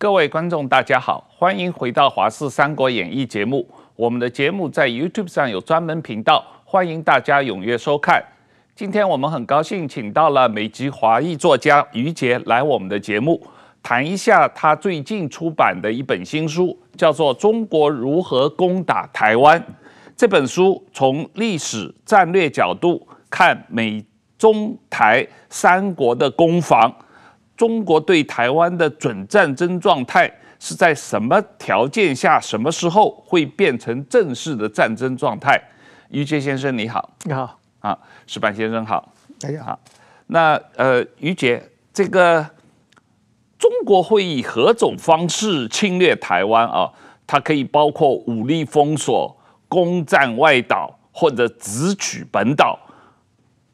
各位观众，大家好，欢迎回到《华视三国演义》节目。我们的节目在 YouTube 上有专门频道，欢迎大家踊跃收看。今天我们很高兴请到了美籍华裔作家于杰来我们的节目，谈一下他最近出版的一本新书，叫做《中国如何攻打台湾》。这本书从历史战略角度看美中台三国的攻防。中国对台湾的准战争状态是在什么条件下、什么时候会变成正式的战争状态？于杰先生，你好，你好，啊，石板先生好，大家好。那呃，于杰，这个中国会以何种方式侵略台湾啊？它可以包括武力封锁、攻占外岛或者直取本岛，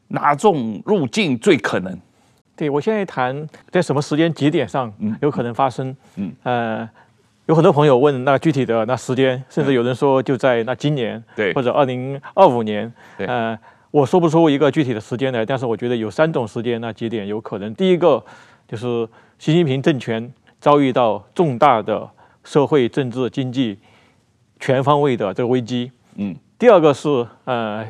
哪种路径最可能？对，我现在谈在什么时间节点上有可能发生？嗯，呃，有很多朋友问那具体的那时间，甚至有人说就在那今年，对，或者二零二五年，对，呃，我说不出一个具体的时间来，但是我觉得有三种时间那节点有可能。第一个就是习近平政权遭遇到重大的社会、政治、经济全方位的这个危机，嗯。第二个是呃，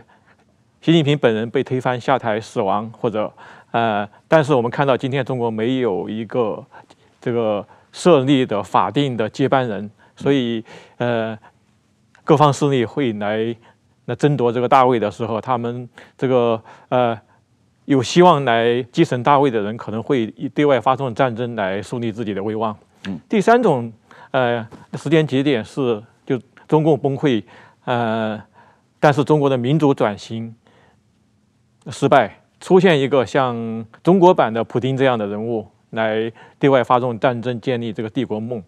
习近平本人被推翻下台、死亡或者。呃，但是我们看到今天中国没有一个这个设立的法定的接班人，所以呃，各方势力会来来争夺这个大位的时候，他们这个呃有希望来继承大位的人可能会对外发动战争来树立自己的威望。嗯，第三种呃时间节点是就中共崩溃，呃，但是中国的民主转型失败。出现一个像中国版的普京这样的人物来对外发动战争，建立这个帝国梦，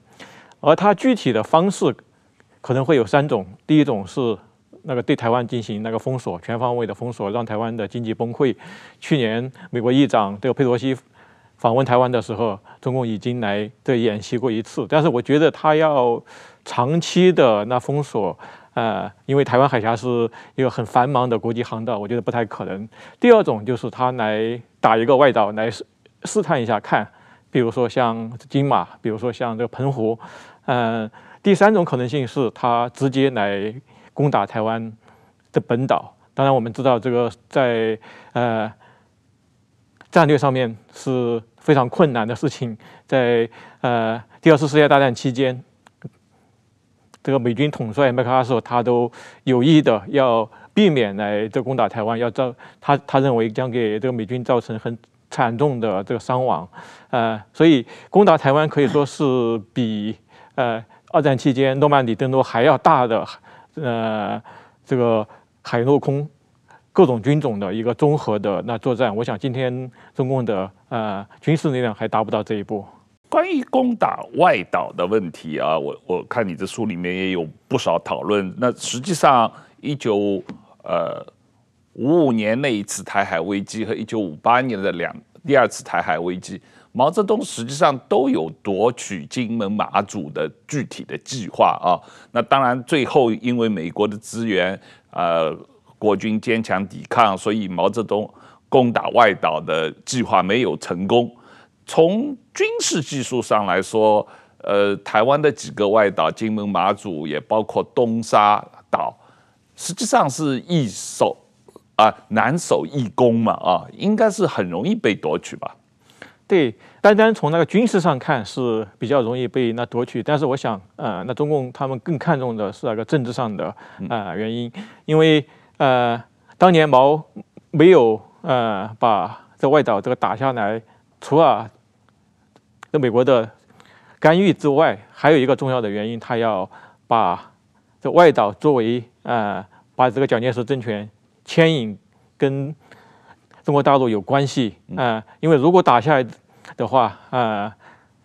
而他具体的方式可能会有三种。第一种是那个对台湾进行那个封锁，全方位的封锁，让台湾的经济崩溃。去年美国议长这个佩洛西访问台湾的时候，中共已经来这演习过一次。但是我觉得他要长期的那封锁。呃，因为台湾海峡是一个很繁忙的国际航道，我觉得不太可能。第二种就是他来打一个外岛，来试试探一下看，比如说像金马，比如说像这个澎湖。嗯，第三种可能性是他直接来攻打台湾的本岛。当然，我们知道这个在呃战略上面是非常困难的事情，在呃第二次世界大战期间。这个美军统帅麦克阿瑟，他都有意的要避免来这攻打台湾，要造他他认为将给这个美军造成很惨重的这个伤亡，呃，所以攻打台湾可以说是比呃二战期间诺曼底登陆还要大的呃这个海陆空各种军种的一个综合的那作战。我想今天中共的呃军事力量还达不到这一步。关于攻打外岛的问题啊，我我看你这书里面也有不少讨论。那实际上，一九呃五五年那一次台海危机和一九五八年的两第二次台海危机，毛泽东实际上都有夺取金门、马祖的具体的计划啊。那当然，最后因为美国的支援，呃，国军坚强抵抗，所以毛泽东攻打外岛的计划没有成功。从军事技术上来说，呃，台湾的几个外岛，金门、马祖，也包括东沙岛，实际上是一守啊，难守易攻嘛，啊，应该是很容易被夺取吧？对，单单从那个军事上看是比较容易被那夺取，但是我想，呃，那中共他们更看重的是那个政治上的啊原因，因为呃，当年毛没有呃把这外岛这个打下来，除了那美国的干预之外，还有一个重要的原因，他要把这外岛作为啊，把这个蒋介石政权牵引跟中国大陆有关系啊，因为如果打下来的话啊，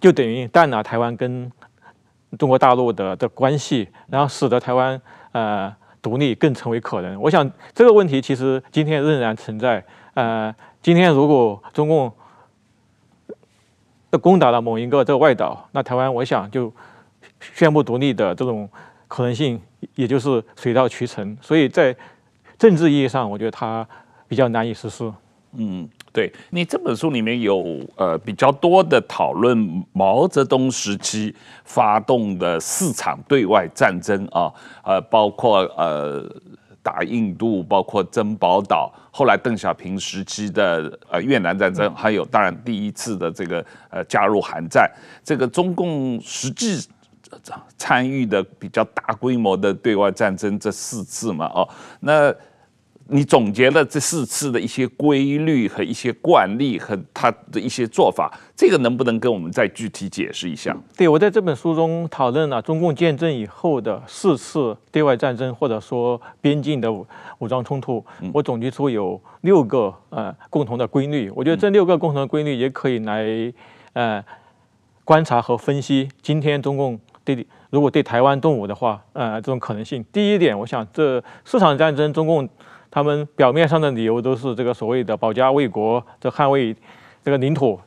就等于断了台湾跟中国大陆的的关系，然后使得台湾呃独立更成为可能。我想这个问题其实今天仍然存在。呃，今天如果中共，攻打了某一个这个外岛，那台湾我想就宣布独立的这种可能性，也就是水到渠成。所以在政治意义上，我觉得它比较难以实施。嗯，对你这本书里面有呃比较多的讨论毛泽东时期发动的四场对外战争啊，呃，包括呃。打印度，包括珍宝岛，后来邓小平时期的呃越南战争，还有当然第一次的这个呃加入韩战，这个中共实际参与的比较大规模的对外战争这四次嘛，哦，那。你总结了这四次的一些规律和一些惯例和他的一些做法，这个能不能跟我们再具体解释一下？对，我在这本书中讨论了中共建政以后的四次对外战争或者说边境的武装冲突，我总结出有六个呃共同的规律。我觉得这六个共同的规律也可以来呃观察和分析今天中共对如果对台湾动武的话，呃这种可能性。第一点，我想这四场战争中共。他们表面上的理由都是这个所谓的保家卫国、这捍卫这个领土，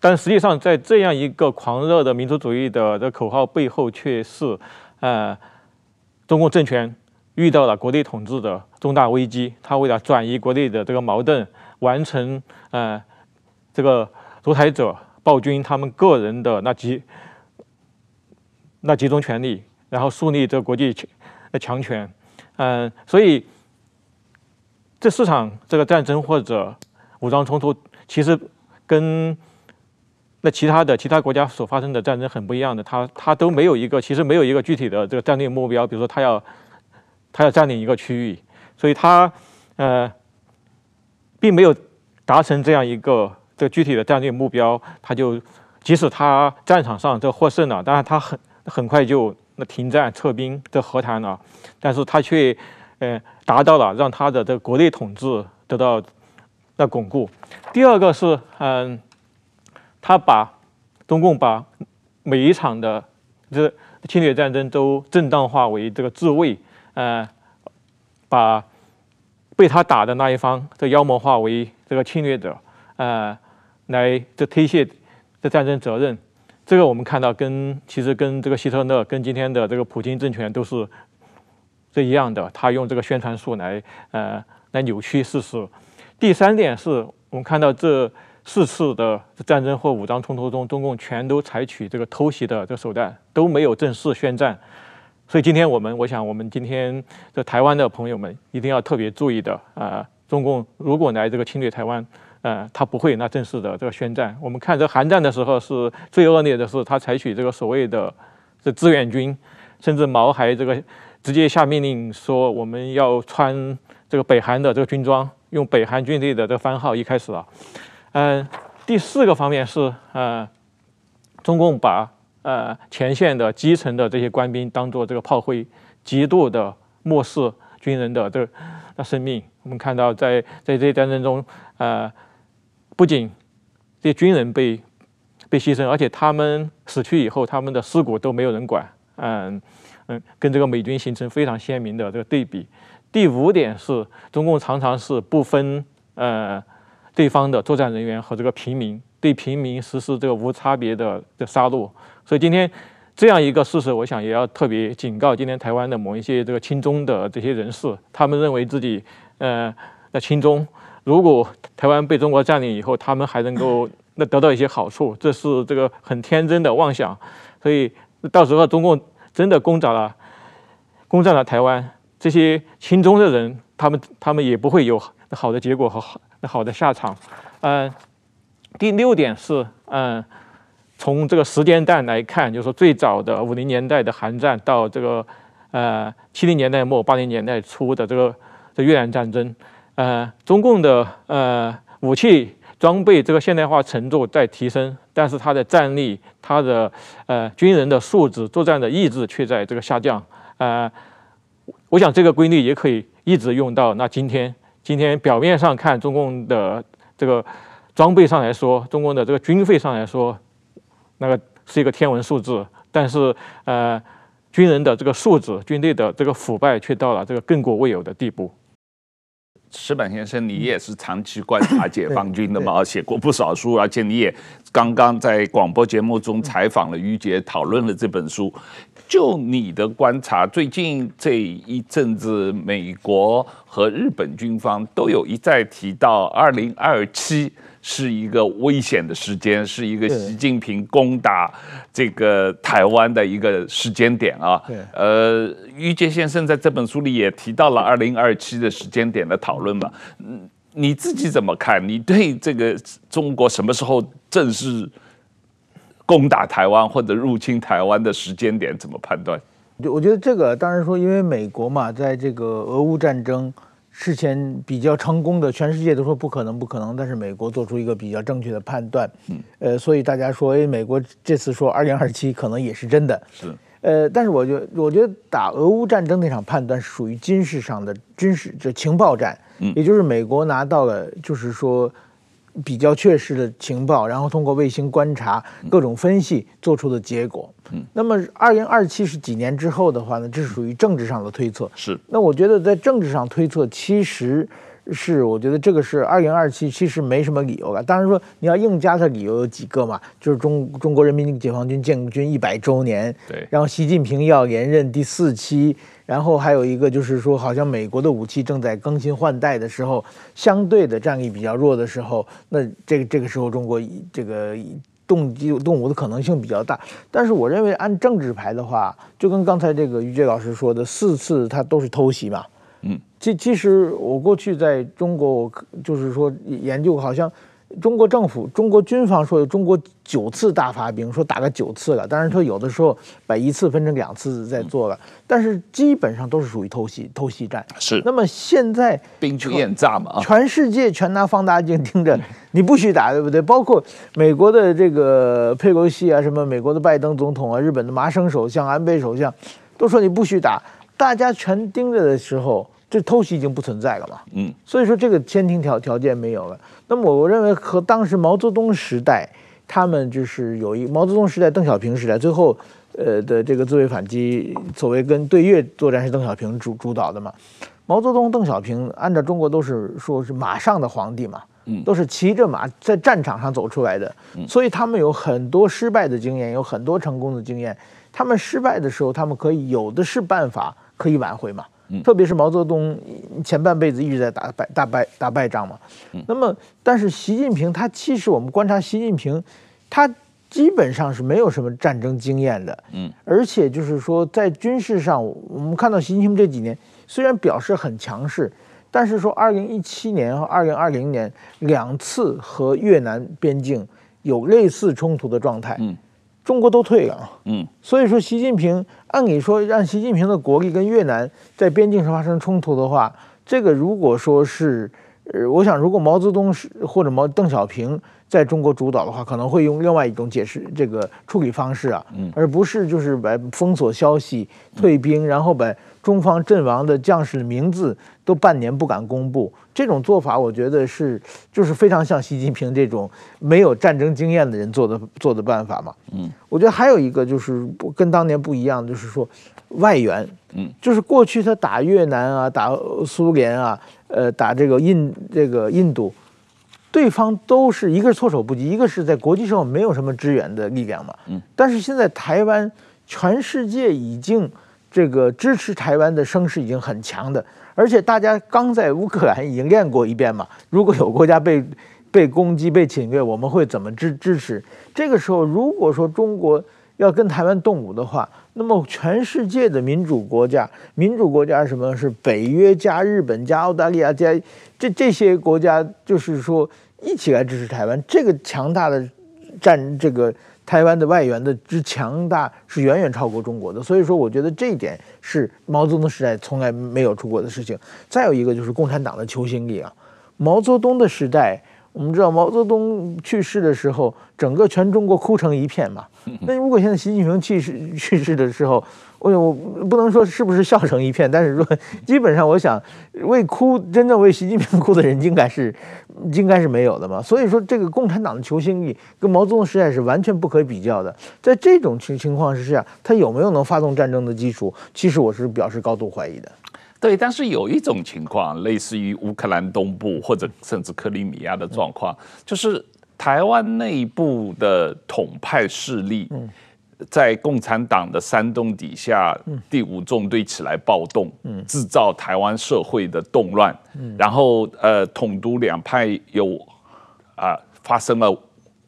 但实际上，在这样一个狂热的民族主义的这口号背后，却是，呃，中共政权遇到了国内统治的重大危机。他为了转移国内的这个矛盾，完成呃这个独裁者暴君他们个人的那集那集中权力，然后树立这国际强强权，嗯，所以。这市场这个战争或者武装冲突，其实跟那其他的其他国家所发生的战争很不一样的，它它都没有一个，其实没有一个具体的这个战略目标，比如说它要它要占领一个区域，所以它呃并没有达成这样一个这具体的战略目标，它就即使它战场上这获胜了，当然它很很快就那停战撤兵这和谈了，但是它却嗯。达到了让他的这个国内统治得到的巩固。第二个是，嗯，他把中共把每一场的这侵略战争都正当化为这个自卫，呃，把被他打的那一方这妖魔化为这个侵略者，呃，来这推卸这战争责任。这个我们看到跟其实跟这个希特勒、跟今天的这个普京政权都是。这一样的，他用这个宣传术来，呃，来扭曲事实。第三点是我们看到这四次的战争或武装冲突中，中共全都采取这个偷袭的这手段，都没有正式宣战。所以今天我们，我想我们今天这台湾的朋友们一定要特别注意的啊，中共如果来这个侵略台湾，呃，他不会那正式的这个宣战。我们看这韩战的时候是最恶劣的，是他采取这个所谓的这志愿军，甚至毛还这个。直接下命令说，我们要穿这个北韩的这个军装，用北韩军队的这个番号。一开始啊，嗯，第四个方面是，呃，中共把呃前线的基层的这些官兵当做这个炮灰，极度的漠视军人的这那生命。我们看到，在在这些战争中，呃，不仅这些军人被被牺牲，而且他们死去以后，他们的尸骨都没有人管，嗯。嗯，跟这个美军形成非常鲜明的这个对比。第五点是，中共常常是不分呃对方的作战人员和这个平民，对平民实施这个无差别的的杀戮。所以今天这样一个事实，我想也要特别警告今天台湾的某一些这个亲中的这些人士，他们认为自己呃在亲中，如果台湾被中国占领以后，他们还能够那得到一些好处，这是这个很天真的妄想。所以到时候中共。真的攻占了，攻占了台湾，这些亲中的人，他们他们也不会有好的结果和好的下场。嗯，第六点是，嗯，从这个时间段来看，就是说最早的五零年代的韩战，到这个呃七零年代末八零年代初的这个越南战争，呃，中共的呃武器。装备这个现代化程度在提升，但是它的战力、它的呃军人的素质、作战的意志却在这个下降。呃，我想这个规律也可以一直用到那今天。今天表面上看，中共的这个装备上来说，中共的这个军费上来说，那个是一个天文数字，但是呃军人的这个素质、军队的这个腐败却到了这个亘古未有的地步。石板先生，你也是长期观察解放军的嘛？写过不少书，而且你也刚刚在广播节目中采访了于杰，讨论了这本书。就你的观察，最近这一阵子，美国和日本军方都有一再提到二零二七。是一个危险的时间，是一个习近平攻打这个台湾的一个时间点啊。对，呃，于杰先生在这本书里也提到了二零二七的时间点的讨论嘛。嗯，你自己怎么看？你对这个中国什么时候正式攻打台湾或者入侵台湾的时间点怎么判断？就我觉得这个，当然说，因为美国嘛，在这个俄乌战争。事前比较成功的，全世界都说不可能，不可能。但是美国做出一个比较正确的判断，嗯，呃，所以大家说，哎，美国这次说二零二七可能也是真的，是。呃，但是我觉得，我觉得打俄乌战争那场判断是属于军事上的军事，就情报战，嗯，也就是美国拿到了，就是说。比较确实的情报，然后通过卫星观察、各种分析做出的结果。嗯，那么二零二七是几年之后的话呢？这是属于政治上的推测。是，那我觉得在政治上推测，其实是我觉得这个是二零二七，其实没什么理由了。当然说你要硬加的理由有几个嘛？就是中中国人民解放军建军一百周年，对，然后习近平要连任第四期。然后还有一个就是说，好像美国的武器正在更新换代的时候，相对的战力比较弱的时候，那这个这个时候中国这个动机动武的可能性比较大。但是我认为按政治牌的话，就跟刚才这个于杰老师说的，四次他都是偷袭嘛。嗯，其其实我过去在中国，我就是说研究好像。中国政府、中国军方说，有中国九次大发兵，说打个九次了，当然他有的时候把一次分成两次在做了，但是基本上都是属于偷袭、偷袭战。是。那么现在兵出眼诈嘛，全世界全拿放大镜盯着，你不许打，对不对？包括美国的这个佩洛西啊，什么美国的拜登总统啊，日本的麻生首相、安倍首相都说你不许打，大家全盯着的时候，这偷袭已经不存在了嘛。嗯。所以说这个先停条条件没有了。那么我认为和当时毛泽东时代，他们就是有一毛泽东时代邓小平时代，最后，呃的这个自卫反击所谓跟对越作战是邓小平主主导的嘛，毛泽东邓小平按照中国都是说是马上的皇帝嘛，嗯，都是骑着马在战场上走出来的，所以他们有很多失败的经验，有很多成功的经验，他们失败的时候，他们可以有的是办法可以挽回嘛。特别是毛泽东前半辈子一直在打败、打败、打败仗嘛，那么但是习近平他其实我们观察习近平，他基本上是没有什么战争经验的，嗯，而且就是说在军事上，我们看到习近平这几年虽然表示很强势，但是说二零一七年和二零二零年两次和越南边境有类似冲突的状态，嗯。中国都退了，嗯，所以说习近平，按理说让习近平的国力跟越南在边境上发生冲突的话，这个如果说是，呃，我想如果毛泽东是或者毛邓小平在中国主导的话，可能会用另外一种解释这个处理方式啊，而不是就是把封锁消息、退兵，然后把。中方阵亡的将士的名字都半年不敢公布，这种做法，我觉得是就是非常像习近平这种没有战争经验的人做的做的办法嘛。嗯，我觉得还有一个就是跟当年不一样就是说外援，嗯，就是过去他打越南啊，打苏联啊，呃，打这个印这个印度，对方都是一个是措手不及，一个是在国际上没有什么支援的力量嘛。嗯，但是现在台湾，全世界已经。这个支持台湾的声势已经很强的，而且大家刚在乌克兰已经练过一遍嘛。如果有国家被 被攻击、被侵略，我们会怎么支支持？这个时候，如果说中国要跟台湾动武的话，那么全世界的民主国家、民主国家什么是北约加日本加澳大利亚加这这些国家，就是说一起来支持台湾，这个强大的战这个。台湾的外援的之强大是远远超过中国的，所以说我觉得这一点是毛泽东时代从来没有出过的事情。再有一个就是共产党的求心力啊，毛泽东的时代，我们知道毛泽东去世的时候，整个全中国哭成一片嘛。那如果现在习近平去世去世的时候，我我不能说是不是笑成一片，但是说 基本上，我想为哭真正为习近平哭的人应该是应该是没有的嘛。所以说，这个共产党的求新力跟毛泽东时代是完全不可比较的。在这种情情况之下，他有没有能发动战争的基础？其实我是表示高度怀疑的。对，但是有一种情况，类似于乌克兰东部或者甚至克里米亚的状况，就是台湾内部的统派势力。在共产党的山洞底下，第五纵队起来暴动，制造台湾社会的动乱，然后呃，统独两派有啊发生了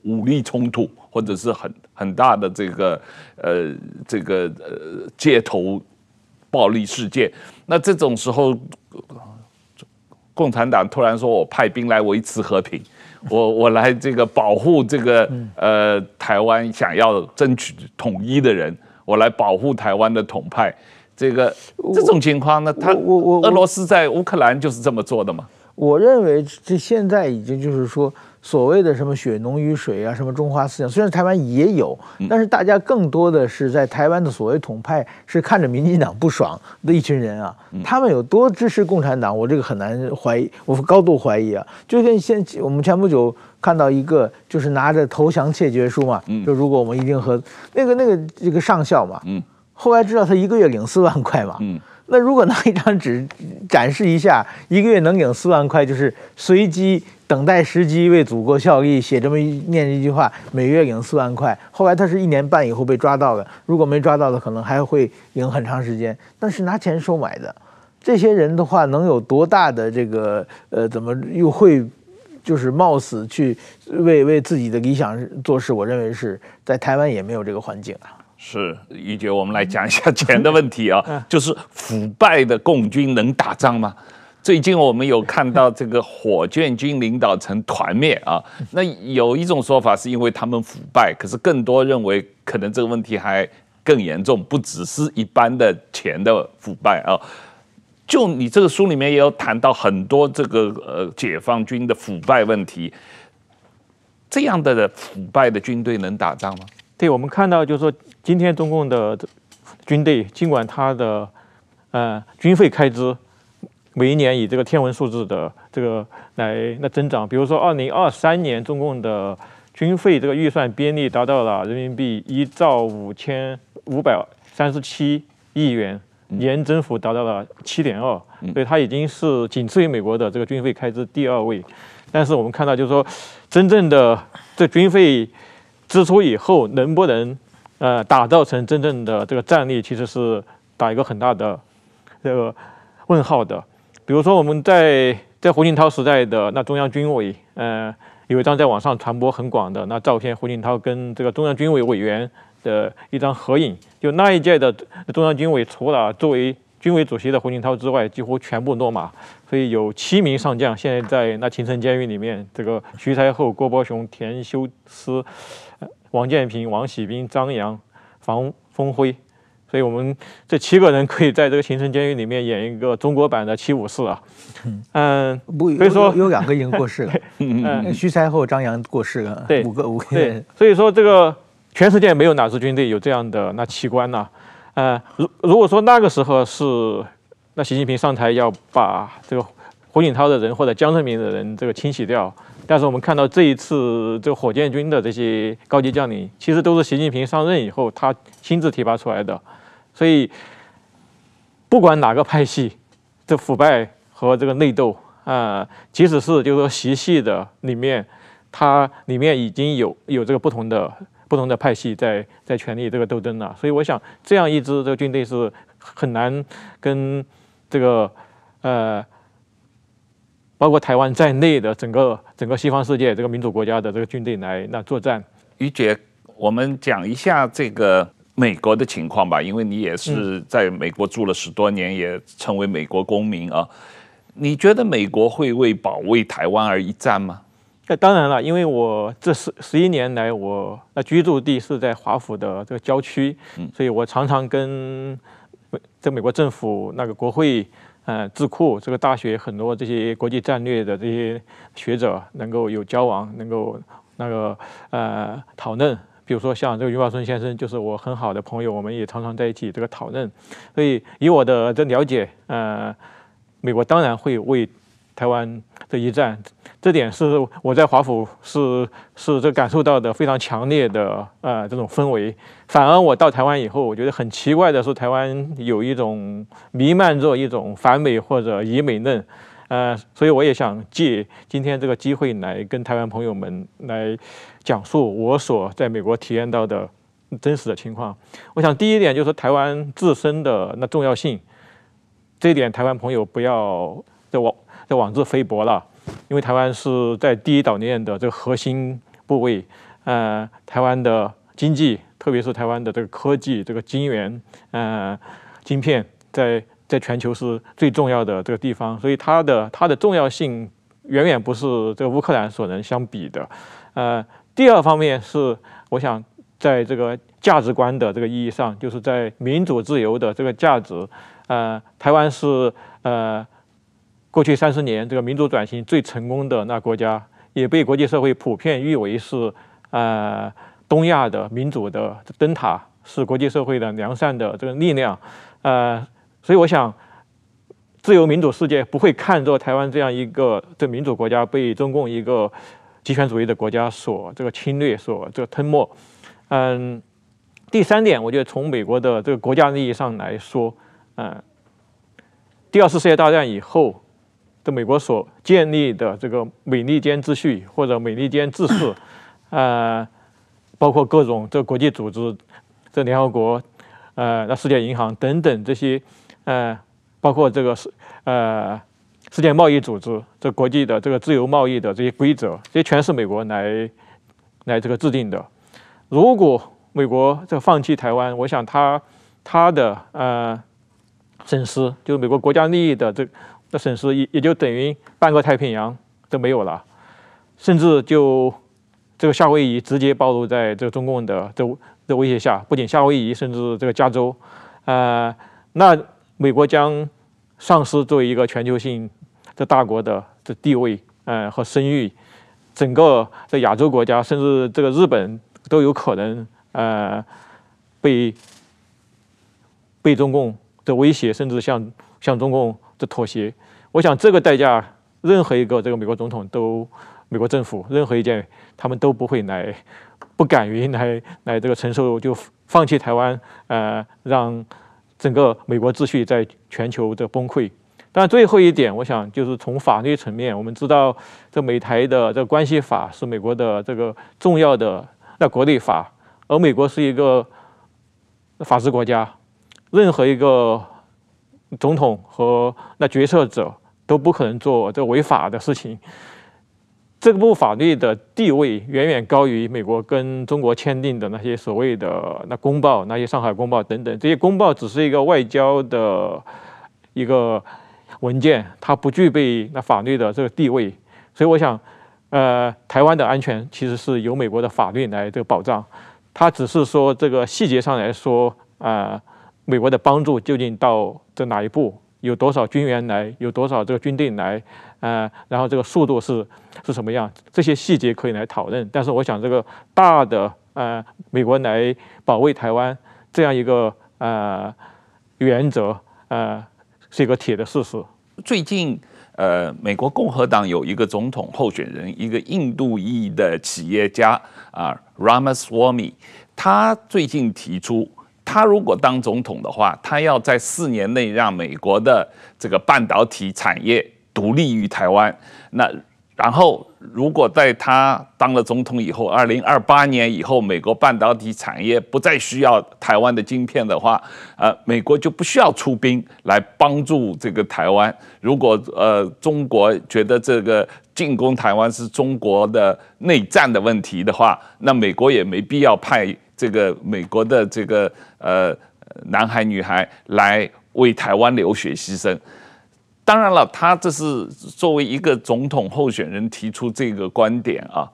武力冲突，或者是很很大的这个呃这个呃街头暴力事件。那这种时候，共产党突然说我派兵来维持和平。我我来这个保护这个呃台湾想要争取统一的人，我来保护台湾的统派，这个这种情况呢，他我我俄罗斯在乌克兰就是这么做的嘛？我认为这现在已经就是说。所谓的什么血浓于水啊，什么中华思想，虽然台湾也有，但是大家更多的是在台湾的所谓统派，是看着民进党不爽的一群人啊。他们有多支持共产党，我这个很难怀疑，我高度怀疑啊。就跟现我们前不久看到一个，就是拿着投降切决书嘛，就如果我们一定和那个那个这个上校嘛，后来知道他一个月领四万块嘛，嗯。那如果拿一张纸展示一下，一个月能领四万块，就是随机等待时机为祖国效力，写这么一念这句话，每月领四万块。后来他是一年半以后被抓到的，如果没抓到的，可能还会领很长时间。但是拿钱收买的这些人的话，能有多大的这个呃，怎么又会就是冒死去为为自己的理想做事？我认为是在台湾也没有这个环境啊。是于杰，我们来讲一下钱的问题啊，就是腐败的共军能打仗吗？最近我们有看到这个火箭军领导层团灭啊，那有一种说法是因为他们腐败，可是更多认为可能这个问题还更严重，不只是一般的钱的腐败啊。就你这个书里面也有谈到很多这个呃解放军的腐败问题，这样的腐败的军队能打仗吗？对，我们看到就是说，今天中共的军队，尽管它的呃军费开支每一年以这个天文数字的这个来那增长，比如说二零二三年中共的军费这个预算编列达到了人民币一兆五千五百三十七亿元，年增幅达到了七点二，所以它已经是仅次于美国的这个军费开支第二位。但是我们看到就是说，真正的这军费。支出以后能不能，呃，打造成真正的这个战力，其实是打一个很大的这个问号的。比如说我们在在胡锦涛时代的那中央军委，呃，有一张在网上传播很广的那照片，胡锦涛跟这个中央军委委员的一张合影。就那一届的中央军委，除了作为军委主席的胡锦涛之外，几乎全部落马。所以有七名上将现在在那秦城监狱里面，这个徐才厚、郭伯雄、田修思。王建平、王喜斌、张扬、房峰辉，所以我们这七个人可以在这个行城监狱里面演一个中国版的七五四啊。嗯，不，所以说有两个已经过世了。嗯那徐才厚、张扬过世了。对，五个五个。对，所以说这个全世界没有哪支军队有这样的那奇官呐。啊，如如果说那个时候是那习近平上台要把这个胡锦涛的人或者江泽民的人这个清洗掉。但是我们看到这一次这火箭军的这些高级将领，其实都是习近平上任以后他亲自提拔出来的，所以不管哪个派系的腐败和这个内斗啊，即使是就是说习系的里面，它里面已经有有这个不同的不同的派系在在权力这个斗争了，所以我想这样一支这个军队是很难跟这个呃。包括台湾在内的整个整个西方世界，这个民主国家的这个军队来那作战。于姐，我们讲一下这个美国的情况吧，因为你也是在美国住了十多年，也成为美国公民啊。你觉得美国会为保卫台湾而一战吗？那当然了，因为我这十十一年来，我那居住地是在华府的这个郊区，所以我常常跟这美国政府那个国会。呃，智库这个大学很多这些国际战略的这些学者能够有交往，能够那个呃讨论。比如说像这个余宝春先生，就是我很好的朋友，我们也常常在一起这个讨论。所以以我的这了解，呃，美国当然会为。台湾的一战，这点是我在华府是是这感受到的非常强烈的呃这种氛围。反而我到台湾以后，我觉得很奇怪的是，台湾有一种弥漫着一种反美或者以美论，呃，所以我也想借今天这个机会来跟台湾朋友们来讲述我所在美国体验到的真实的情况。我想第一点就是台湾自身的那重要性，这一点台湾朋友不要在我。在妄自菲薄了，因为台湾是在第一岛链的这个核心部位，呃，台湾的经济，特别是台湾的这个科技，这个晶圆，呃，晶片，在在全球是最重要的这个地方，所以它的它的重要性远远不是这个乌克兰所能相比的，呃，第二方面是，我想在这个价值观的这个意义上，就是在民主自由的这个价值，呃，台湾是呃。过去三十年，这个民主转型最成功的那国家，也被国际社会普遍誉为是，呃，东亚的民主的灯塔，是国际社会的良善的这个力量，呃，所以我想，自由民主世界不会看作台湾这样一个这民主国家被中共一个集权主义的国家所这个侵略、所这个吞没。嗯，第三点，我觉得从美国的这个国家利益上来说，嗯，第二次世界大战以后。这美国所建立的这个美利坚秩序或者美利坚秩序，呃，包括各种这国际组织，这联合国，呃，那世界银行等等这些，呃，包括这个世呃世界贸易组织这国际的这个自由贸易的这些规则，这全是美国来来这个制定的。如果美国这放弃台湾，我想他他的呃损失，就是美国国家利益的这。的损失也也就等于半个太平洋都没有了，甚至就这个夏威夷直接暴露在这个中共的这这威胁下。不仅夏威夷，甚至这个加州，呃，那美国将丧失作为一个全球性的大国的这地位，呃和声誉。整个在亚洲国家，甚至这个日本都有可能，呃，被被中共的威胁，甚至向向中共。妥协，我想这个代价，任何一个这个美国总统都，美国政府任何一件，他们都不会来，不敢于来来这个承受，就放弃台湾，呃，让整个美国秩序在全球的崩溃。但最后一点，我想就是从法律层面，我们知道这美台的这关系法是美国的这个重要的那国内法，而美国是一个法治国家，任何一个。总统和那决策者都不可能做这违法的事情。这部法律的地位远远高于美国跟中国签订的那些所谓的那公报，那些上海公报等等。这些公报只是一个外交的一个文件，它不具备那法律的这个地位。所以我想，呃，台湾的安全其实是由美国的法律来这个保障，它只是说这个细节上来说，啊。美国的帮助究竟到这哪一步？有多少军员来？有多少这个军队来？呃，然后这个速度是是什么样？这些细节可以来讨论。但是我想，这个大的呃，美国来保卫台湾这样一个呃原则，呃，是一个铁的事实。最近，呃，美国共和党有一个总统候选人，一个印度裔的企业家啊 r a m a s w a m i 他最近提出。他如果当总统的话，他要在四年内让美国的这个半导体产业独立于台湾。那然后，如果在他当了总统以后，二零二八年以后，美国半导体产业不再需要台湾的晶片的话，呃，美国就不需要出兵来帮助这个台湾。如果呃，中国觉得这个进攻台湾是中国的内战的问题的话，那美国也没必要派。这个美国的这个呃男孩女孩来为台湾流血牺牲，当然了，他这是作为一个总统候选人提出这个观点啊，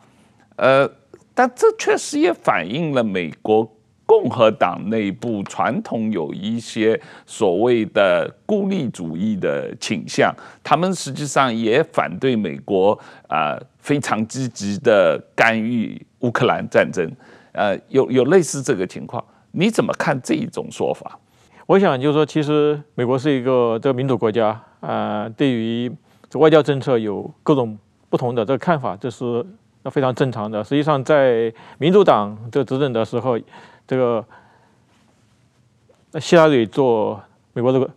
呃，但这确实也反映了美国共和党内部传统有一些所谓的孤立主义的倾向，他们实际上也反对美国啊非常积极的干预乌克兰战争。呃，有有类似这个情况，你怎么看这一种说法？我想就是说，其实美国是一个这个民主国家啊，对于外交政策有各种不同的这个看法，这是那非常正常的。实际上，在民主党这执政的时候，这个希拉里做美国这个。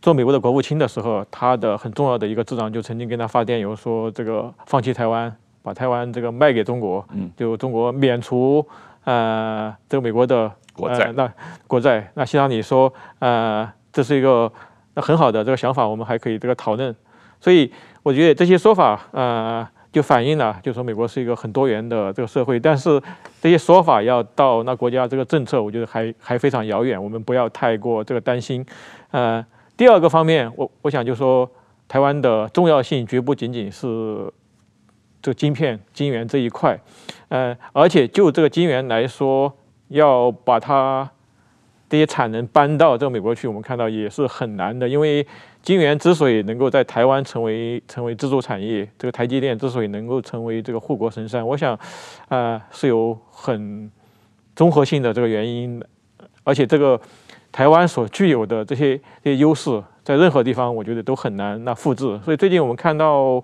做美国的国务卿的时候，他的很重要的一个智囊就曾经跟他发电邮说，这个放弃台湾。把台湾这个卖给中国，就中国免除，呃，这个美国的国债，那国债，那希拉里说，呃，这是一个很好的这个想法，我们还可以这个讨论。所以我觉得这些说法，呃，就反映了，就说美国是一个很多元的这个社会。但是这些说法要到那国家这个政策，我觉得还还非常遥远，我们不要太过这个担心。呃，第二个方面，我我想就说台湾的重要性绝不仅仅是。这个晶片、晶圆这一块，呃，而且就这个晶圆来说，要把它这些产能搬到这个美国去，我们看到也是很难的。因为晶圆之所以能够在台湾成为成为支柱产业，这个台积电之所以能够成为这个护国神山，我想，呃，是有很综合性的这个原因的。而且这个台湾所具有的这些这些优势，在任何地方我觉得都很难那复制。所以最近我们看到，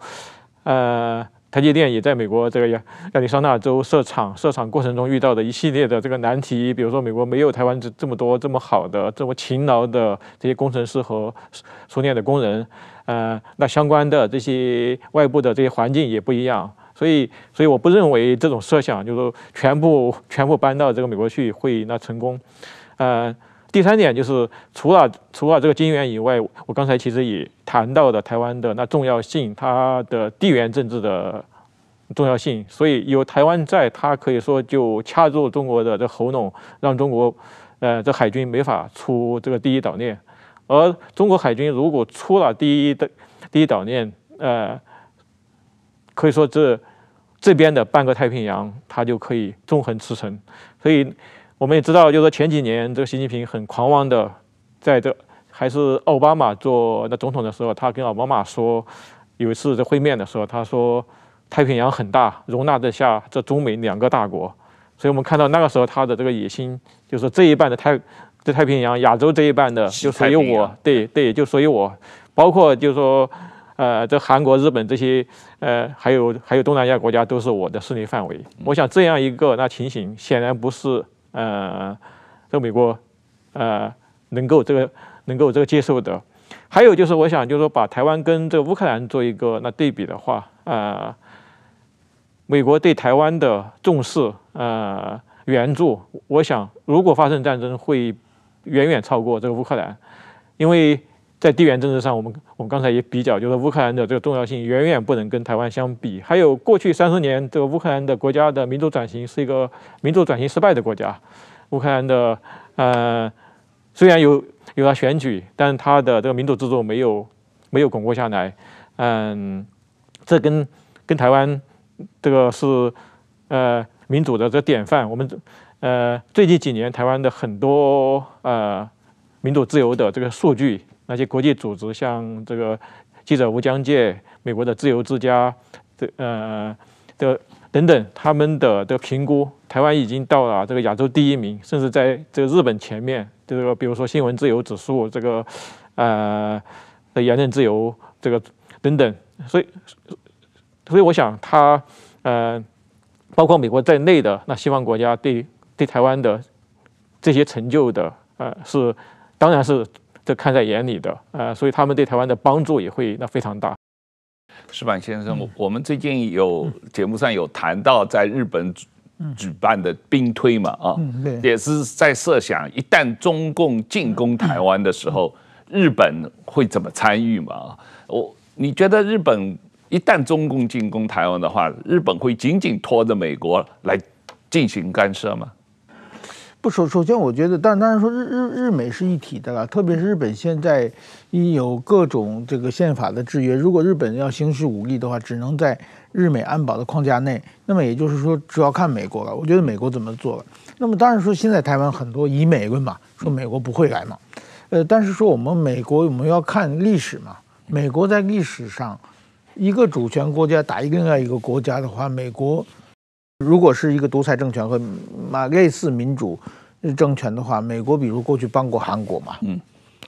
呃。台积电也在美国这个亚利桑那州设厂，设厂过程中遇到的一系列的这个难题，比如说美国没有台湾这这么多这么好的这么勤劳的这些工程师和熟练的工人，呃，那相关的这些外部的这些环境也不一样，所以，所以我不认为这种设想就是说全部全部搬到这个美国去会那成功，呃。第三点就是，除了除了这个金元以外，我刚才其实也谈到的台湾的那重要性，它的地缘政治的重要性。所以有台湾在，它可以说就掐住中国的这喉咙，让中国呃这海军没法出这个第一岛链。而中国海军如果出了第一的第一岛链，呃，可以说这这边的半个太平洋，它就可以纵横驰骋。所以。我们也知道，就是前几年这个习近平很狂妄的，在这还是奥巴马做那总统的时候，他跟奥巴马说，有一次在会面的时候，他说太平洋很大，容纳得下这中美两个大国。所以我们看到那个时候他的这个野心，就是这一半的太这太平洋亚洲这一半的就属于我，对对，就属于我，包括就是说，呃，这韩国、日本这些，呃，还有还有东南亚国家都是我的势力范围。我想这样一个那情形，显然不是。呃，这美国，呃，能够这个能够这个接受的，还有就是，我想就是说，把台湾跟这个乌克兰做一个那对比的话，呃，美国对台湾的重视，呃，援助，我想如果发生战争，会远远超过这个乌克兰，因为。在地缘政治上，我们我们刚才也比较，就是乌克兰的这个重要性远远不能跟台湾相比。还有过去三十年，这个乌克兰的国家的民主转型是一个民主转型失败的国家。乌克兰的呃，虽然有有了选举，但它的这个民主制度没有没有巩固下来。嗯，这跟跟台湾这个是呃民主的这个典范。我们呃最近几年台湾的很多呃民主自由的这个数据。那些国际组织，像这个记者无疆界、美国的自由之家，的呃的等等，他们的的评估，台湾已经到了这个亚洲第一名，甚至在这个日本前面。这个比如说新闻自由指数，这个呃言论自由，这个等等。所以所以我想，他呃包括美国在内的那西方国家对对台湾的这些成就的呃是当然是。都看在眼里的，呃，所以他们对台湾的帮助也会那非常大。石板先生，我我们最近有节目上有谈到，在日本举举办的兵推嘛，啊，也是在设想一旦中共进攻台湾的时候，日本会怎么参与嘛？啊，我你觉得日本一旦中共进攻台湾的话，日本会紧紧拖着美国来进行干涉吗？不首首先，我觉得，但当然说日日日美是一体的了，特别是日本现在一有各种这个宪法的制约，如果日本要行使武力的话，只能在日美安保的框架内。那么也就是说，主要看美国了。我觉得美国怎么做了。那么当然说，现在台湾很多以美国嘛，说美国不会来嘛。呃，但是说我们美国我们要看历史嘛。美国在历史上，一个主权国家打另外一个国家的话，美国。如果是一个独裁政权和马类似民主政权的话，美国比如过去帮过韩国嘛，嗯，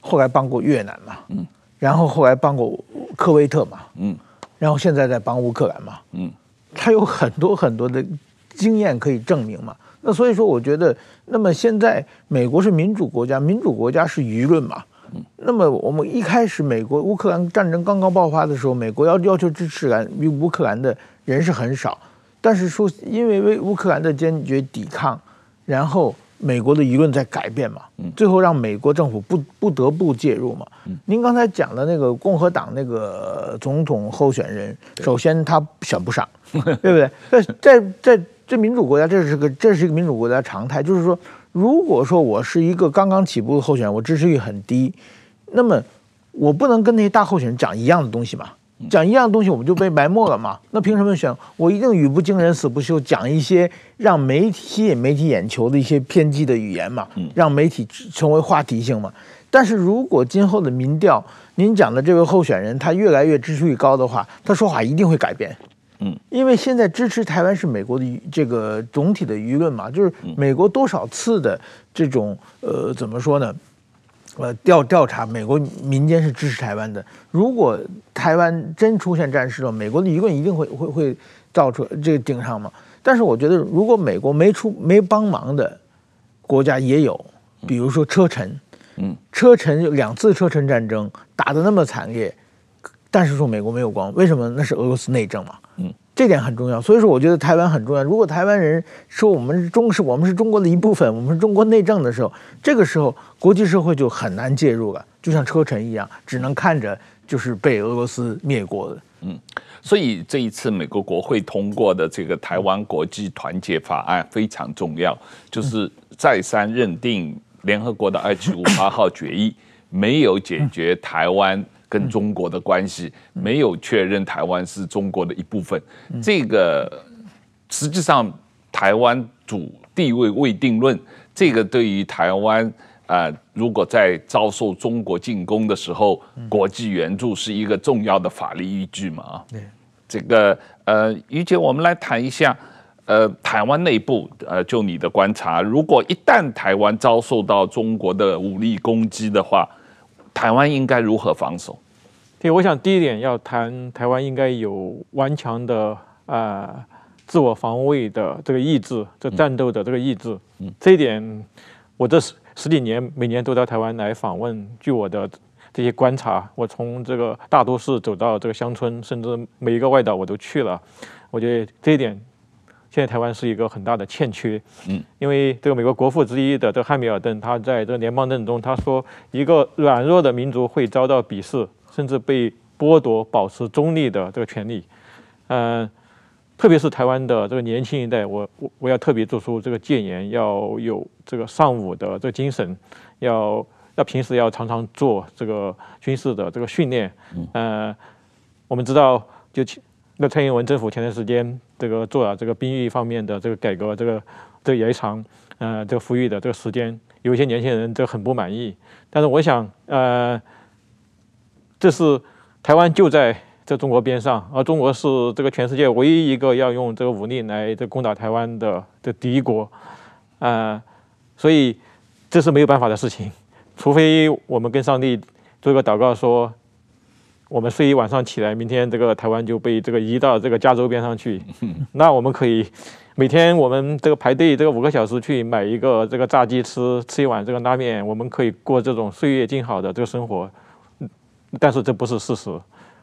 后来帮过越南嘛，嗯，然后后来帮过科威特嘛，嗯，然后现在在帮乌克兰嘛，嗯，他有很多很多的经验可以证明嘛。那所以说，我觉得那么现在美国是民主国家，民主国家是舆论嘛，嗯。那么我们一开始美国乌克兰战争刚刚爆发的时候，美国要要求支持兰乌克兰的人是很少。但是说，因为为乌克兰的坚决抵抗，然后美国的舆论在改变嘛，最后让美国政府不不得不介入嘛。您刚才讲的那个共和党那个总统候选人，首先他选不上，对不对？在在在民主国家，这是个这是一个民主国家常态，就是说，如果说我是一个刚刚起步的候选人，我支持率很低，那么我不能跟那些大候选人讲一样的东西嘛。讲一样东西我们就被埋没了嘛？那凭什么选我？一定语不惊人死不休，讲一些让媒体吸引媒体眼球的一些偏激的语言嘛，让媒体成为话题性嘛。但是如果今后的民调，您讲的这位候选人他越来越支持率高的话，他说话一定会改变。嗯，因为现在支持台湾是美国的这个总体的舆论嘛，就是美国多少次的这种呃，怎么说呢？呃，调调查，美国民间是支持台湾的。如果台湾真出现战事了，美国的舆论一定会会会造出这个顶上嘛。但是我觉得，如果美国没出没帮忙的国家也有，比如说车臣，嗯，车臣两次车臣战争打得那么惨烈。但是说美国没有光，为什么？那是俄罗斯内政嘛。嗯，这点很重要。所以说，我觉得台湾很重要。如果台湾人说我们中是我们是中国的一部分，我们是中国内政的时候，这个时候国际社会就很难介入了，就像车臣一样，只能看着就是被俄罗斯灭国。的。嗯，所以这一次美国国会通过的这个台湾国际团结法案非常重要，就是再三认定联合国的二七五八号决议没有解决台湾。跟中国的关系没有确认台湾是中国的一部分，这个实际上台湾主地位未定论，这个对于台湾啊，如果在遭受中国进攻的时候，国际援助是一个重要的法律依据嘛？啊，对，这个呃，于姐，我们来谈一下，呃，台湾内部呃，就你的观察，如果一旦台湾遭受到中国的武力攻击的话。台湾应该如何防守？对，我想第一点要谈台湾应该有顽强的啊自我防卫的这个意志，这战斗的这个意志。这一点，我这十十几年每年都到台湾来访问，据我的这些观察，我从这个大都市走到这个乡村，甚至每一个外岛我都去了，我觉得这一点。现在台湾是一个很大的欠缺，嗯，因为这个美国国父之一的这个汉密尔顿，他在这个联邦政中他说，一个软弱的民族会遭到鄙视，甚至被剥夺保持中立的这个权利，嗯，特别是台湾的这个年轻一代，我我我要特别做出这个谏言，要有这个尚武的这个精神，要要平时要常常做这个军事的这个训练，呃，我们知道就去。那蔡英文政府前段时间这个做了这个兵役方面的这个改革，这个这延长，呃，这个服役的这个时间，有些年轻人就很不满意。但是我想，呃，这是台湾就在这中国边上，而中国是这个全世界唯一一个要用这个武力来这攻打台湾的这敌国，呃，所以这是没有办法的事情，除非我们跟上帝做一个祷告说。我们睡一晚上起来，明天这个台湾就被这个移到这个加州边上去。那我们可以每天我们这个排队这个五个小时去买一个这个炸鸡吃，吃一碗这个拉面，我们可以过这种岁月静好的这个生活。但是这不是事实，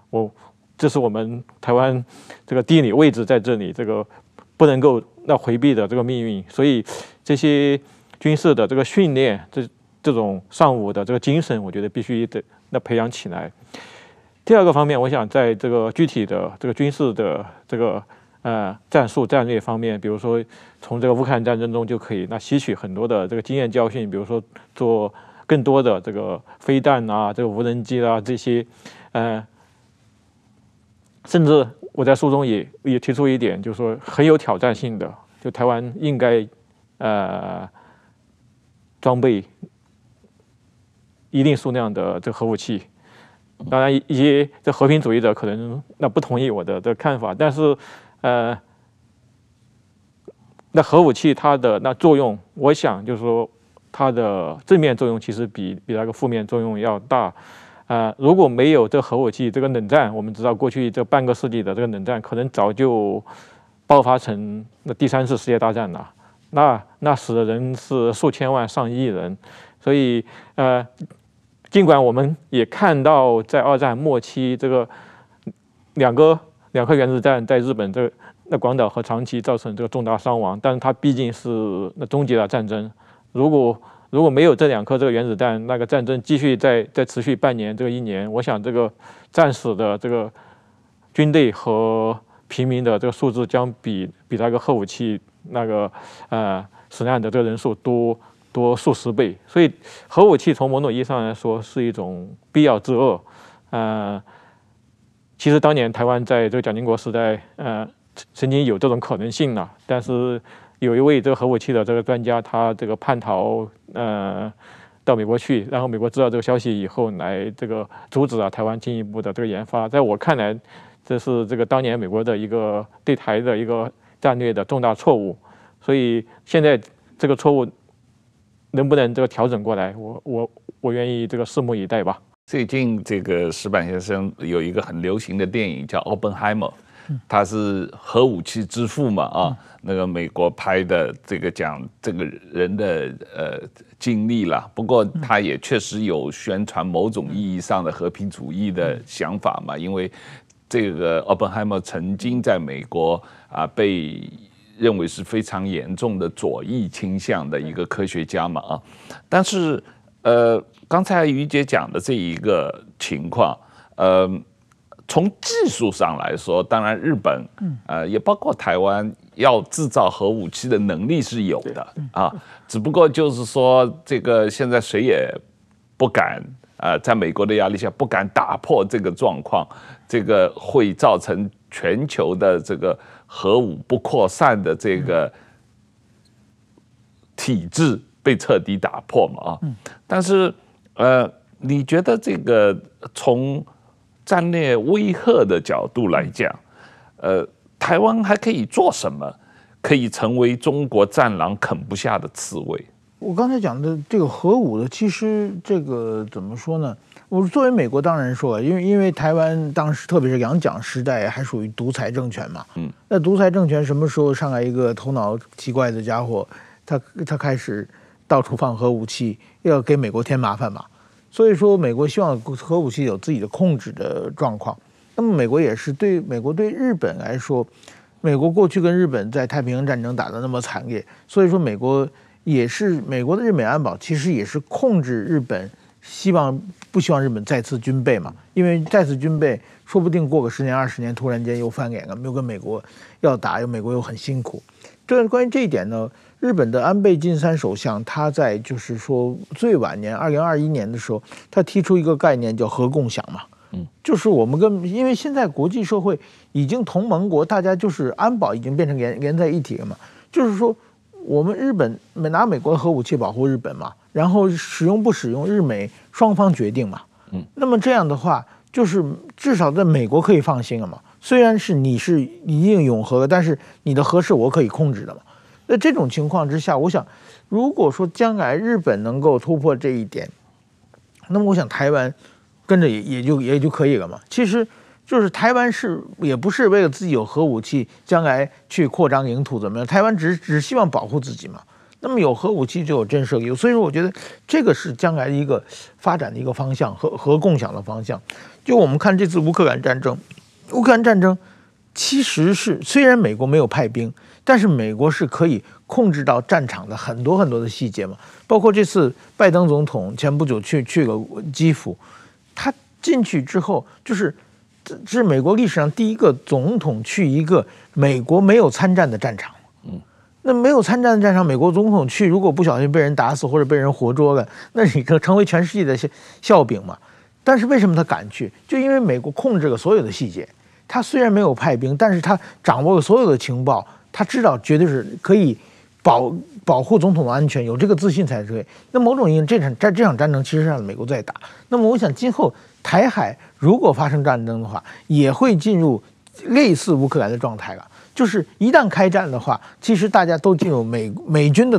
我这是我们台湾这个地理位置在这里，这个不能够那回避的这个命运。所以这些军事的这个训练，这这种上午的这个精神，我觉得必须得那培养起来。第二个方面，我想在这个具体的这个军事的这个呃战术战略方面，比如说从这个乌克兰战争中就可以那吸取很多的这个经验教训，比如说做更多的这个飞弹啊、这个无人机啊这些，呃，甚至我在书中也也提出一点，就是说很有挑战性的，就台湾应该呃装备一定数量的这个核武器。当然，一些这和平主义者可能那不同意我的这看法，但是，呃，那核武器它的那作用，我想就是说，它的正面作用其实比比那个负面作用要大。啊，如果没有这核武器，这个冷战，我们知道过去这半个世纪的这个冷战，可能早就爆发成那第三次世界大战了。那那死的人是数千万上亿人，所以，呃。尽管我们也看到，在二战末期，这个两个两颗原子弹在日本这那广岛和长崎造成这个重大伤亡，但是它毕竟是那终结了战争。如果如果没有这两颗这个原子弹，那个战争继续在在持续半年这个一年，我想这个战死的这个军队和平民的这个数字将比比那个核武器那个呃死难的这个人数多。多数十倍，所以核武器从某种意义上来说是一种必要之恶。呃，其实当年台湾在这个蒋经国时代，呃，曾经有这种可能性呢。但是有一位这个核武器的这个专家，他这个叛逃，呃，到美国去，然后美国知道这个消息以后，来这个阻止啊台湾进一步的这个研发。在我看来，这是这个当年美国的一个对台的一个战略的重大错误。所以现在这个错误。能不能这个调整过来？我我我愿意这个拭目以待吧。最近这个石板先生有一个很流行的电影叫 o p 海 e n h i m e r 他是核武器之父嘛啊？那个美国拍的这个讲这个人的呃经历了。不过他也确实有宣传某种意义上的和平主义的想法嘛，因为这个奥本海默曾经在美国啊被。认为是非常严重的左翼倾向的一个科学家嘛啊，但是呃，刚才于姐讲的这一个情况，呃，从技术上来说，当然日本呃，也包括台湾要制造核武器的能力是有的啊，只不过就是说这个现在谁也不敢啊，在美国的压力下不敢打破这个状况，这个会造成全球的这个。核武不扩散的这个体制被彻底打破嘛？啊，但是呃，你觉得这个从战略威吓的角度来讲，呃，台湾还可以做什么？可以成为中国战狼啃不下的刺猬？我刚才讲的这个核武的，其实这个怎么说呢？我作为美国当然说，因为因为台湾当时特别是杨蒋时代还属于独裁政权嘛，嗯，那独裁政权什么时候上来一个头脑奇怪的家伙，他他开始到处放核武器，又要给美国添麻烦嘛，所以说美国希望核武器有自己的控制的状况。那么美国也是对美国对日本来说，美国过去跟日本在太平洋战争打得那么惨烈，所以说美国也是美国的日美安保其实也是控制日本。希望不希望日本再次军备嘛？因为再次军备，说不定过个十年二十年，突然间又翻脸了，又跟美国要打，又美国又很辛苦。这关于这一点呢，日本的安倍晋三首相他在就是说最晚年二零二一年的时候，他提出一个概念叫核共享嘛，嗯，就是我们跟因为现在国际社会已经同盟国，大家就是安保已经变成连连在一起了嘛，就是说。我们日本拿美国的核武器保护日本嘛，然后使用不使用日美双方决定嘛。嗯，那么这样的话，就是至少在美国可以放心了嘛。虽然是你是已经和核，但是你的核是我可以控制的嘛。那这种情况之下，我想，如果说将来日本能够突破这一点，那么我想台湾跟着也也就也就可以了嘛。其实。就是台湾是也不是为了自己有核武器，将来去扩张领土怎么样？台湾只只希望保护自己嘛。那么有核武器就有震慑力，所以说我觉得这个是将来的一个发展的一个方向和和共享的方向。就我们看这次乌克兰战争，乌克兰战争其实是虽然美国没有派兵，但是美国是可以控制到战场的很多很多的细节嘛。包括这次拜登总统前不久去去了基辅，他进去之后就是。这是美国历史上第一个总统去一个美国没有参战的战场。嗯，那没有参战的战场，美国总统去，如果不小心被人打死或者被人活捉了，那你就成为全世界的笑笑柄嘛。但是为什么他敢去？就因为美国控制了所有的细节。他虽然没有派兵，但是他掌握了所有的情报，他知道绝对是可以保保护总统的安全，有这个自信才对。那某种意义，这场战这场战争其实让美国在打。那么我想今后。台海如果发生战争的话，也会进入类似乌克兰的状态了。就是一旦开战的话，其实大家都进入美美军的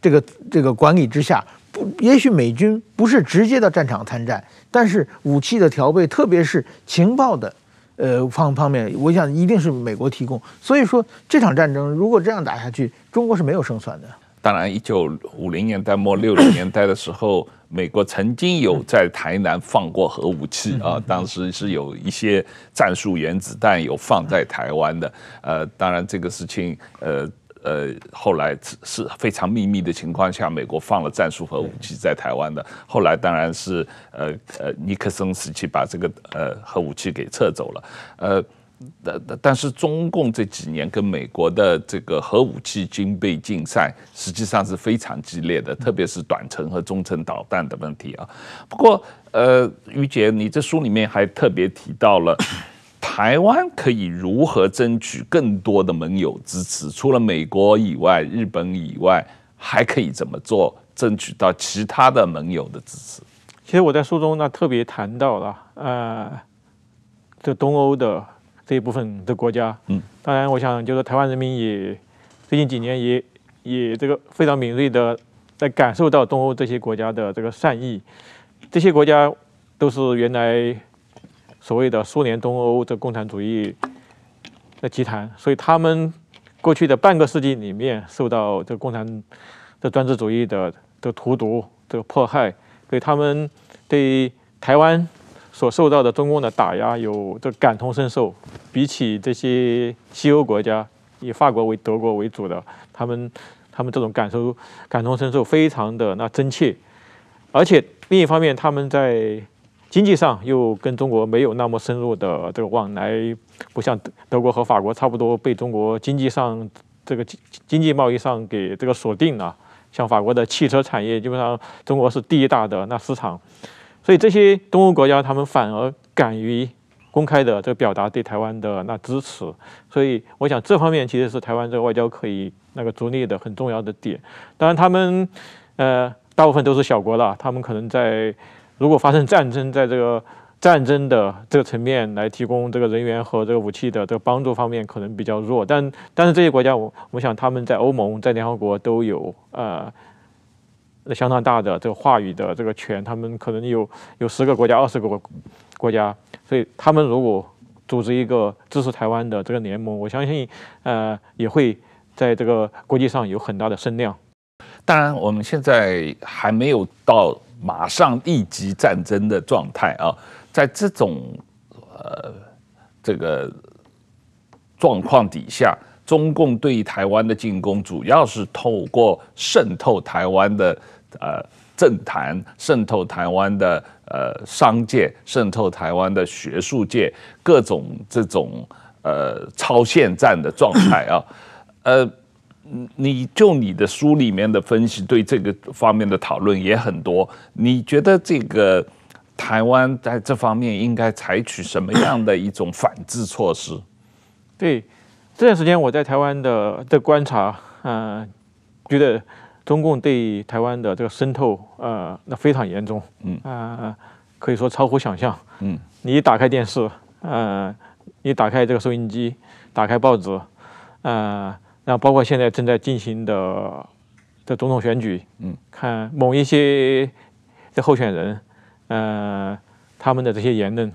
这个这个管理之下。不，也许美军不是直接到战场参战，但是武器的调配，特别是情报的，呃方方面，我想一定是美国提供。所以说这场战争如果这样打下去，中国是没有胜算的。当然，一九五零年代末六零年代的时候。美国曾经有在台南放过核武器啊，当时是有一些战术原子弹有放在台湾的。呃，当然这个事情，呃呃，后来是非常秘密的情况下，美国放了战术核武器在台湾的。后来当然是呃呃尼克松时期把这个呃核武器给撤走了，呃。但但是中共这几年跟美国的这个核武器军备竞赛实际上是非常激烈的，特别是短程和中程导弹的问题啊。不过呃，于姐，你这书里面还特别提到了台湾可以如何争取更多的盟友支持，除了美国以外，日本以外还可以怎么做，争取到其他的盟友的支持？其实我在书中呢特别谈到了，呃，这东欧的。这一部分的国家，嗯，当然，我想就是台湾人民也最近几年也也这个非常敏锐的在感受到东欧这些国家的这个善意，这些国家都是原来所谓的苏联东欧的共产主义的集团，所以他们过去的半个世纪里面受到这个共产的专制主义的的荼毒、这个迫害，所以他们对台湾。所受到的中共的打压有这感同身受，比起这些西欧国家，以法国为德国为主的，他们他们这种感受感同身受非常的那真切，而且另一方面，他们在经济上又跟中国没有那么深入的这个往来，不像德德国和法国差不多被中国经济上这个经经济贸易上给这个锁定了，像法国的汽车产业基本上中国是第一大的那市场。所以这些东欧国家，他们反而敢于公开的这个表达对台湾的那支持。所以我想，这方面其实是台湾这个外交可以那个着力的很重要的点。当然，他们呃大部分都是小国了，他们可能在如果发生战争，在这个战争的这个层面来提供这个人员和这个武器的这个帮助方面可能比较弱。但但是这些国家，我我想他们在欧盟、在联合国都有呃。相当大的这个话语的这个权，他们可能有有十个国家、二十个国国家，所以他们如果组织一个支持台湾的这个联盟，我相信，呃，也会在这个国际上有很大的声量。当然，我们现在还没有到马上立即战争的状态啊，在这种呃这个状况底下。中共对台湾的进攻，主要是透过渗透台湾的呃政坛、渗透台湾的呃商界、渗透台湾的学术界，各种这种呃超限战的状态啊。呃，你就你的书里面的分析，对这个方面的讨论也很多。你觉得这个台湾在这方面应该采取什么样的一种反制措施？对。这段时间我在台湾的的观察，呃，觉得中共对台湾的这个渗透，呃，那非常严重，嗯，呃，可以说超乎想象，嗯，你打开电视，呃，你打开这个收音机，打开报纸，呃，那包括现在正在进行的的总统选举，嗯，看某一些的候选人，呃，他们的这些言论。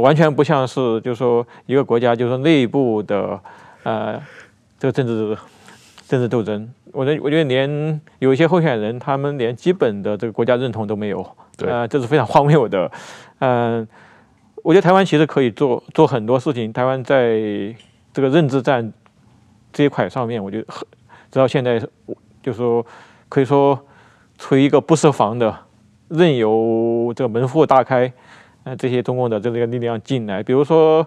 完全不像是，就说一个国家，就说内部的，呃，这个政治政治斗争。我觉我觉得连有一些候选人，他们连基本的这个国家认同都没有，啊，这是非常 荒谬的。嗯，我觉得台湾其实可以做做很多事情。台湾在这个认知战这一块上面，我觉得很直到现在，就是说可以说处于一个不设防的，任由这个门户大开。那这些中共的这个力量进来，比如说，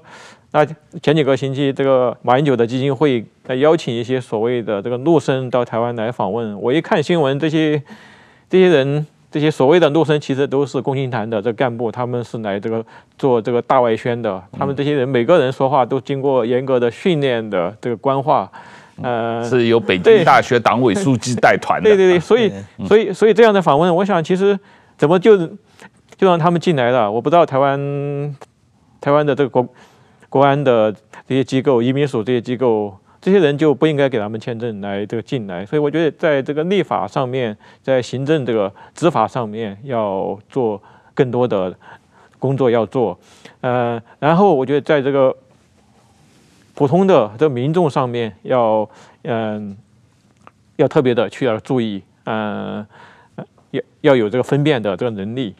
那前几个星期，这个马英九的基金会在邀请一些所谓的这个陆生到台湾来访问。我一看新闻，这些这些人，这些所谓的陆生，其实都是共青团的这干部，他们是来这个做这个大外宣的。他们这些人每个人说话都经过严格的训练的这个官话。呃，是由北京大学党委书记带团的。对对对，所以所以所以这样的访问，我想其实怎么就？就让他们进来了，我不知道台湾台湾的这个国国安的这些机构、移民署这些机构，这些人就不应该给他们签证来这个进来。所以我觉得在这个立法上面，在行政这个执法上面要做更多的工作要做。呃，然后我觉得在这个普通的这民众上面要嗯要特别的去要注意，嗯要要有这个分辨的这个能力。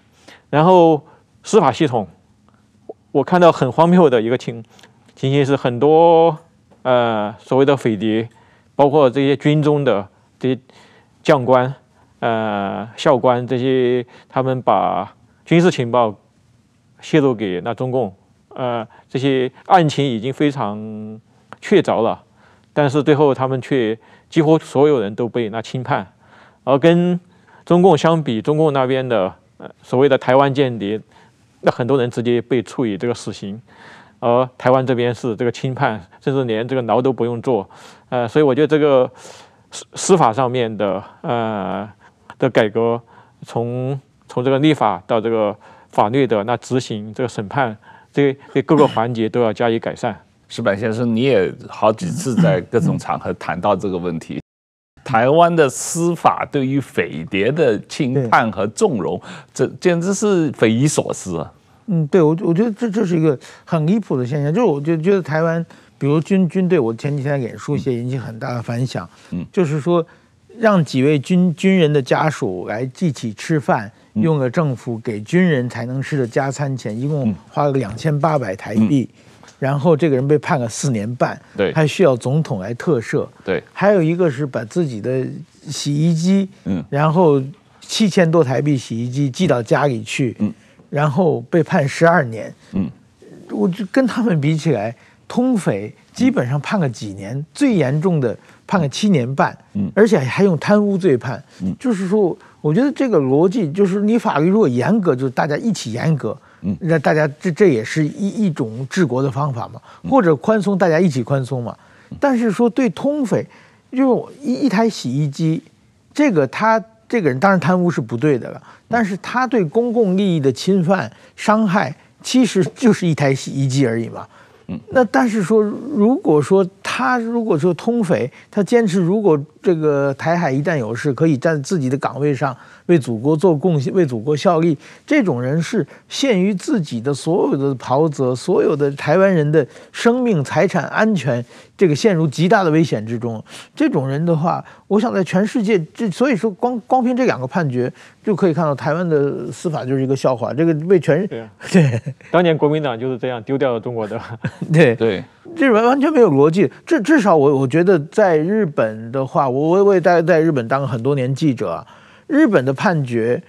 然后司法系统，我看到很荒谬的一个情情形是，很多呃所谓的匪谍，包括这些军中的这些将官、呃校官这些，他们把军事情报泄露给那中共，呃这些案情已经非常确凿了，但是最后他们却几乎所有人都被那轻判，而跟中共相比，中共那边的。呃，所谓的台湾间谍，那很多人直接被处以这个死刑，而台湾这边是这个轻判，甚至连这个牢都不用坐。呃，所以我觉得这个司司法上面的呃的改革，从从这个立法到这个法律的那执行，这个审判，这这各个环节都要加以改善。石柏先生，你也好几次在各种场合谈到这个问题。台湾的司法对于匪谍的轻判和纵容，这简直是匪夷所思。嗯，对我，我觉得这这是一个很离谱的现象。就是我就觉得台湾，比如军军队，我前几天给书写，引起很大的反响。嗯，就是说让几位军军人的家属来一起吃饭，用了政府给军人才能吃的加餐钱，一共花了两千八百台币。然后这个人被判了四年半，对，还需要总统来特赦，对。还有一个是把自己的洗衣机，嗯，然后七千多台币洗衣机寄到家里去，嗯，然后被判十二年，嗯，我就跟他们比起来，通匪基本上判个几年，最严重的判个七年半，嗯，而且还用贪污罪判，嗯，就是说，我觉得这个逻辑就是你法律如果严格，就是大家一起严格。那大家这这也是一一种治国的方法嘛，或者宽松，大家一起宽松嘛。但是说对通匪，就一一台洗衣机，这个他这个人当然贪污是不对的了，但是他对公共利益的侵犯伤害，其实就是一台洗衣机而已嘛。嗯，那但是说如果说他如果说通匪，他坚持如果。这个台海一旦有事，可以站自己的岗位上为祖国做贡献、为祖国效力。这种人是陷于自己的所有的袍泽、所有的台湾人的生命财产安全这个陷入极大的危险之中。这种人的话，我想在全世界，这所以说光光凭这两个判决就可以看到台湾的司法就是一个笑话。这个为全 对，对，当年国民党就是这样丢掉了中国的，对 对。这完完全没有逻辑，至至少我我觉得在日本的话，我我也在在日本当了很多年记者，日本的判决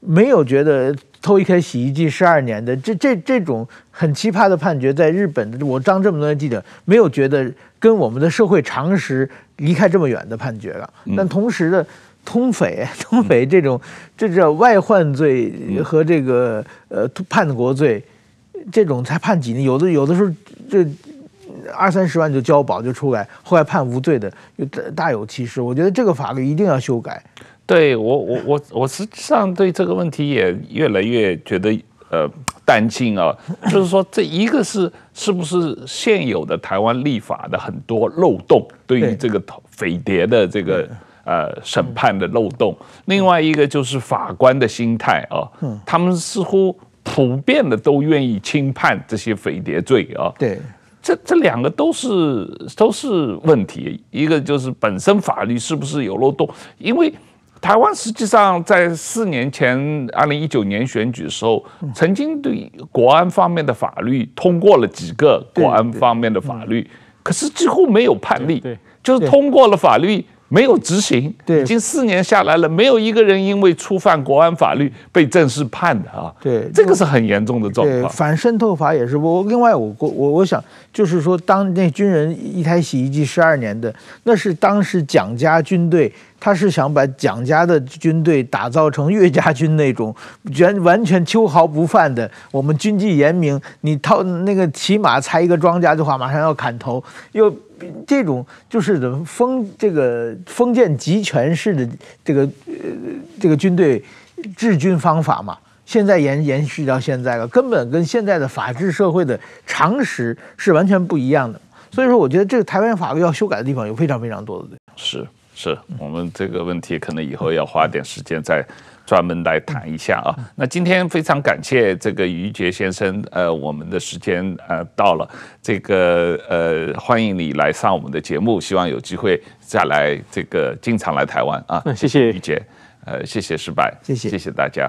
没有觉得偷一台洗衣机十二年的这这这种很奇葩的判决，在日本我当这么多年记者，没有觉得跟我们的社会常识离开这么远的判决了。但同时的通匪通匪这种这叫外患罪和这个呃叛国罪这种才判几年，有的有的时候这。二三十万就交保就出来，后来判无罪的，又大有其事。我觉得这个法律一定要修改。对我，我，我，我实际上对这个问题也越来越觉得呃担心啊。就是说，这一个是是不是现有的台湾立法的很多漏洞，对于这个匪谍的这个呃审判的漏洞；另外一个就是法官的心态啊，他们似乎普遍的都愿意轻判这些匪谍罪啊。对。这这两个都是都是问题，一个就是本身法律是不是有漏洞，因为台湾实际上在四年前二零一九年选举时候，曾经对国安方面的法律通过了几个国安方面的法律，可是几乎没有判例，就是通过了法律。没有执行，对，已经四年下来了，没有一个人因为触犯国安法律被正式判的啊。对，这个是很严重的状况。反渗透法也是。我另外，我我我想就是说，当那军人一台洗衣机十二年的，那是当时蒋家军队。他是想把蒋家的军队打造成岳家军那种，全完全秋毫不犯的。我们军纪严明，你套那个骑马踩一个庄家的话，马上要砍头。又这种就是怎么封这个封建集权式的这个呃这个军队治军方法嘛，现在延延续到现在了，根本跟现在的法治社会的常识是完全不一样的。所以说，我觉得这个台湾法律要修改的地方有非常非常多的。是。是我们这个问题可能以后要花点时间再专门来谈一下啊。那今天非常感谢这个于杰先生，呃，我们的时间呃到了，这个呃欢迎你来上我们的节目，希望有机会再来这个经常来台湾啊。谢谢于杰，呃，谢谢失败，谢谢谢谢大家。